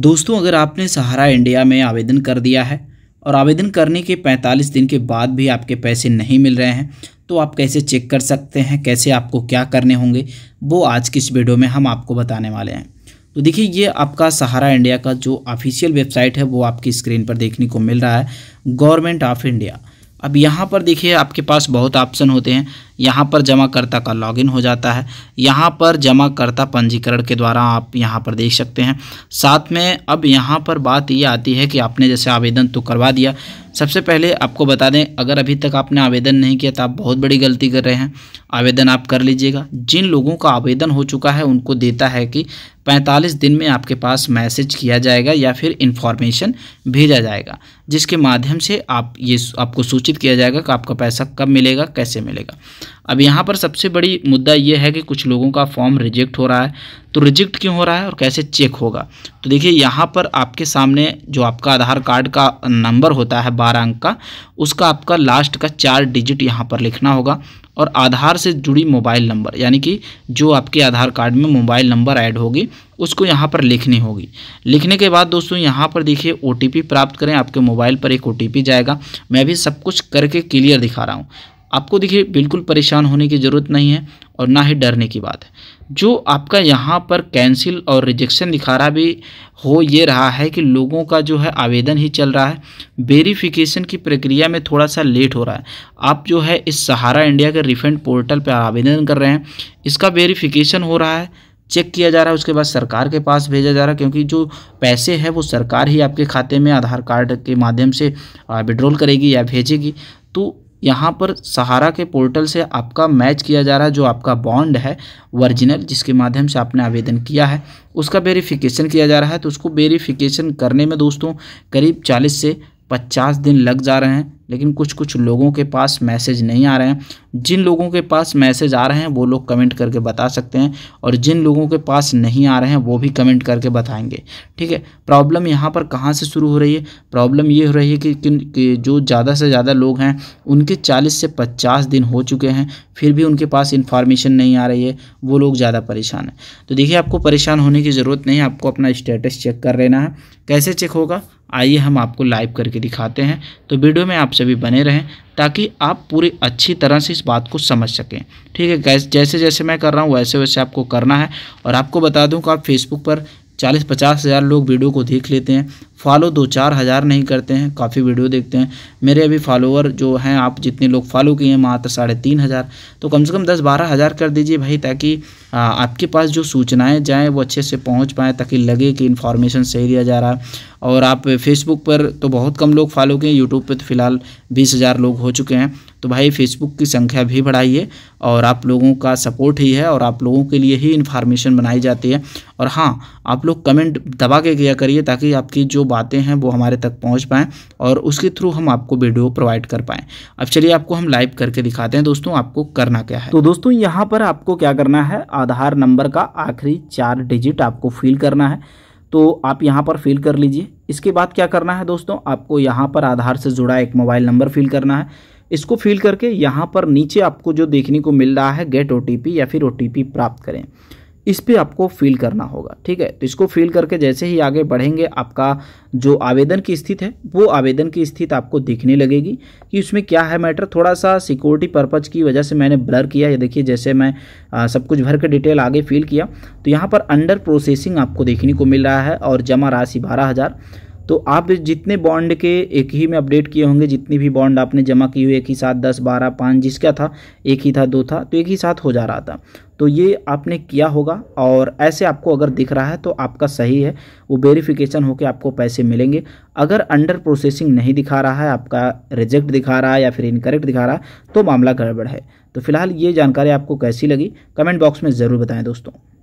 दोस्तों अगर आपने सहारा इंडिया में आवेदन कर दिया है और आवेदन करने के 45 दिन के बाद भी आपके पैसे नहीं मिल रहे हैं तो आप कैसे चेक कर सकते हैं कैसे आपको क्या करने होंगे वो आज की इस वीडियो में हम आपको बताने वाले हैं तो देखिए ये आपका सहारा इंडिया का जो ऑफिशियल वेबसाइट है वो आपकी स्क्रीन पर देखने को मिल रहा है गवर्नमेंट ऑफ इंडिया अब यहाँ पर देखिए आपके पास बहुत ऑप्शन होते हैं यहाँ पर जमाकर्ता का लॉगिन हो जाता है यहाँ पर जमाकर्ता पंजीकरण के द्वारा आप यहाँ पर देख सकते हैं साथ में अब यहाँ पर बात ये आती है कि आपने जैसे आवेदन तो करवा दिया सबसे पहले आपको बता दें अगर अभी तक आपने आवेदन नहीं किया तो आप बहुत बड़ी गलती कर रहे हैं आवेदन आप कर लीजिएगा जिन लोगों का आवेदन हो चुका है उनको देता है कि 45 दिन में आपके पास मैसेज किया जाएगा या फिर इन्फॉर्मेशन भेजा जाएगा जिसके माध्यम से आप ये आपको सूचित किया जाएगा कि आपका पैसा कब मिलेगा कैसे मिलेगा अब यहाँ पर सबसे बड़ी मुद्दा ये है कि कुछ लोगों का फॉर्म रिजेक्ट हो रहा है तो रिजेक्ट क्यों हो रहा है और कैसे चेक होगा तो देखिए यहाँ पर आपके सामने जो आपका आधार कार्ड का नंबर होता है बारह अंक का उसका आपका लास्ट का चार डिजिट यहाँ पर लिखना होगा और आधार से जुड़ी मोबाइल नंबर यानी कि जो आपके आधार कार्ड में मोबाइल नंबर ऐड होगी उसको यहाँ पर लिखनी होगी लिखने के बाद दोस्तों यहाँ पर देखिए ओ प्राप्त करें आपके मोबाइल पर एक ओ जाएगा मैं भी सब कुछ करके क्लियर दिखा रहा हूँ आपको देखिए बिल्कुल परेशान होने की ज़रूरत नहीं है और ना ही डरने की बात है जो आपका यहाँ पर कैंसिल और रिजेक्शन दिखा रहा भी हो ये रहा है कि लोगों का जो है आवेदन ही चल रहा है वेरिफिकेशन की प्रक्रिया में थोड़ा सा लेट हो रहा है आप जो है इस सहारा इंडिया के रिफंड पोर्टल पर आवेदन कर रहे हैं इसका वेरीफ़िकेशन हो रहा है चेक किया जा रहा है उसके बाद सरकार के पास भेजा जा रहा है क्योंकि जो पैसे हैं वो सरकार ही आपके खाते में आधार कार्ड के माध्यम से विड्रॉल करेगी या भेजेगी तो यहाँ पर सहारा के पोर्टल से आपका मैच किया जा रहा है जो आपका बॉन्ड है ओरिजिनल जिसके माध्यम से आपने आवेदन किया है उसका वेरिफिकेशन किया जा रहा है तो उसको वेरिफिकेशन करने में दोस्तों करीब चालीस से पचास दिन लग जा रहे हैं लेकिन कुछ कुछ लोगों के पास मैसेज नहीं आ रहे हैं जिन लोगों के पास मैसेज आ रहे हैं वो लोग कमेंट करके बता सकते हैं और जिन लोगों के पास नहीं आ रहे हैं वो भी कमेंट करके बताएंगे ठीक है प्रॉब्लम यहाँ पर कहाँ से शुरू हो रही है प्रॉब्लम ये हो रही है कि, कि, कि जो ज़्यादा से ज़्यादा लोग हैं उनके चालीस से पचास दिन हो चुके हैं फिर भी उनके पास इन्फॉर्मेशन नहीं आ रही है वो लोग ज़्यादा परेशान हैं तो देखिए आपको परेशान होने की ज़रूरत नहीं है आपको अपना स्टेटस चेक कर लेना है कैसे चेक होगा आइए हम आपको लाइव करके दिखाते हैं तो वीडियो में आप सभी बने रहें ताकि आप पूरी अच्छी तरह से इस बात को समझ सकें ठीक है गैस जैसे जैसे मैं कर रहा हूँ वैसे वैसे आपको करना है और आपको बता दूँ कि आप फेसबुक पर चालीस पचास हज़ार लोग वीडियो को देख लेते हैं फॉलो दो चार हज़ार नहीं करते हैं काफ़ी वीडियो देखते हैं मेरे अभी फॉलोअर जो हैं आप जितने लोग फॉलो किए हैं मात्र साढ़े तीन हज़ार तो कम से कम दस बारह हज़ार कर दीजिए भाई ताकि आपके पास जो सूचनाएं जाएँ वो अच्छे से पहुंच पाएँ ताकि लगे कि इन्फॉर्मेशन सही दिया जा रहा है और आप फेसबुक पर तो बहुत कम लोग फॉलो किए यूट्यूब पर तो फिलहाल बीस हज़ार लोग हो चुके हैं तो भाई फेसबुक की संख्या भी बढ़ाइए और आप लोगों का सपोर्ट ही है और आप लोगों के लिए ही इन्फॉर्मेशन बनाई जाती है और हाँ आप लोग कमेंट दबा के किया करिए ताकि आपकी जो बातें हैं वो हमारे तक पहुंच पाएँ और उसके थ्रू हम आपको वीडियो प्रोवाइड कर पाएँ अब चलिए आपको हम लाइव करके दिखाते हैं दोस्तों आपको करना क्या है तो दोस्तों यहाँ पर आपको क्या करना है आधार नंबर का आखिरी चार डिजिट आपको फिल करना है तो आप यहाँ पर फिल कर लीजिए इसके बाद क्या करना है दोस्तों आपको यहाँ पर आधार से जुड़ा एक मोबाइल नंबर फिल करना है इसको फिल करके यहाँ पर नीचे आपको जो देखने को मिल रहा है गेट ओ या फिर ओ प्राप्त करें इस पर आपको फिल करना होगा ठीक है तो इसको फिल करके जैसे ही आगे बढ़ेंगे आपका जो आवेदन की स्थिति है वो आवेदन की स्थिति आपको दिखने लगेगी कि उसमें क्या है मैटर थोड़ा सा सिक्योरिटी पर्पज़ की वजह से मैंने ब्लर किया ये देखिए जैसे मैं आ, सब कुछ भर के डिटेल आगे फिल किया तो यहाँ पर अंडर प्रोसेसिंग आपको देखने को मिल रहा है और जमा राशि बारह हज़ार तो आप जितने बॉन्ड के एक ही में अपडेट किए होंगे जितनी भी बॉन्ड आपने जमा की हुई एक ही साथ दस बारह पाँच जिसका था एक ही था दो था तो एक ही साथ हो जा रहा था तो ये आपने किया होगा और ऐसे आपको अगर दिख रहा है तो आपका सही है वो वेरिफिकेशन होकर आपको पैसे मिलेंगे अगर अंडर प्रोसेसिंग नहीं दिखा रहा है आपका रिजेक्ट दिखा रहा है या फिर इनकरेक्ट दिखा रहा है तो मामला गड़बड़ है तो फिलहाल ये जानकारी आपको कैसी लगी कमेंट बॉक्स में ज़रूर बताएं दोस्तों